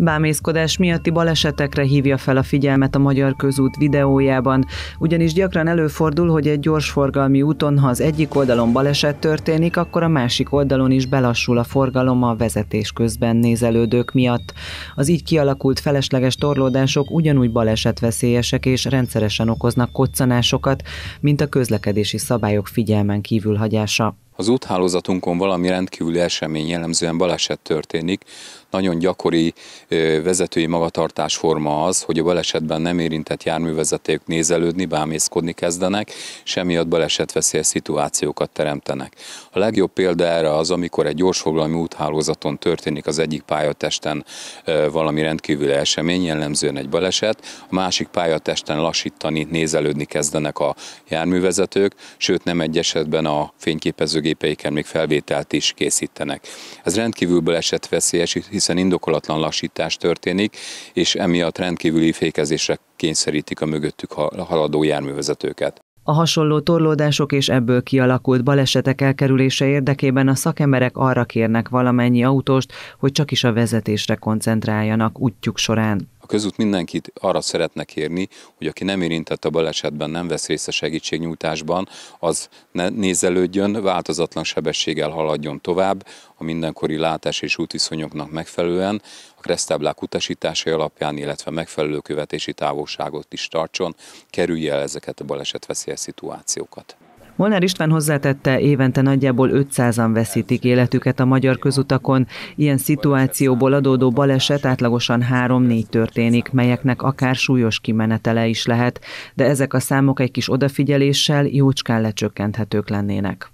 Bámészkodás miatti balesetekre hívja fel a figyelmet a Magyar Közút videójában, ugyanis gyakran előfordul, hogy egy gyorsforgalmi úton, ha az egyik oldalon baleset történik, akkor a másik oldalon is belassul a forgalom a vezetés közben nézelődők miatt. Az így kialakult felesleges torlódások ugyanúgy balesetveszélyesek és rendszeresen okoznak koccanásokat, mint a közlekedési szabályok figyelmen kívülhagyása. Az úthálózatunkon valami rendkívüli esemény jellemzően baleset történik. Nagyon gyakori vezetői magatartásforma az, hogy a balesetben nem érintett járművezetők nézelődni, bámészkodni kezdenek, semmiatt emiatt balesetveszélyes szituációkat teremtenek. A legjobb példa erre az, amikor egy gyorsfoglalmi úthálózaton történik az egyik pályatesten valami rendkívüli esemény, jellemzően egy baleset, a másik pályatesten lassítani, nézelődni kezdenek a járművezetők, sőt nem egy esetben a fényképezők repülőgépeiken még felvételt is készítenek. Ez rendkívül veszélyes, hiszen indokolatlan lassítás történik, és emiatt rendkívüli fékezésre kényszerítik a mögöttük haladó járművezetőket. A hasonló torlódások és ebből kialakult balesetek elkerülése érdekében a szakemberek arra kérnek valamennyi autóst, hogy csak is a vezetésre koncentráljanak útjuk során közút mindenkit arra szeretnek érni, hogy aki nem érintett a balesetben, nem vesz részt a segítségnyújtásban, az ne nézelődjön, változatlan sebességgel haladjon tovább, a mindenkori látás és útviszonyoknak megfelelően, a kresztáblák utasításai alapján, illetve megfelelő követési távolságot is tartson, kerülje el ezeket a balesetveszélyes szituációkat. Molnár István hozzátette, évente nagyjából 500-an veszítik életüket a magyar közutakon. Ilyen szituációból adódó baleset átlagosan 3-4 történik, melyeknek akár súlyos kimenetele is lehet, de ezek a számok egy kis odafigyeléssel jócskán lecsökkenthetők lennének.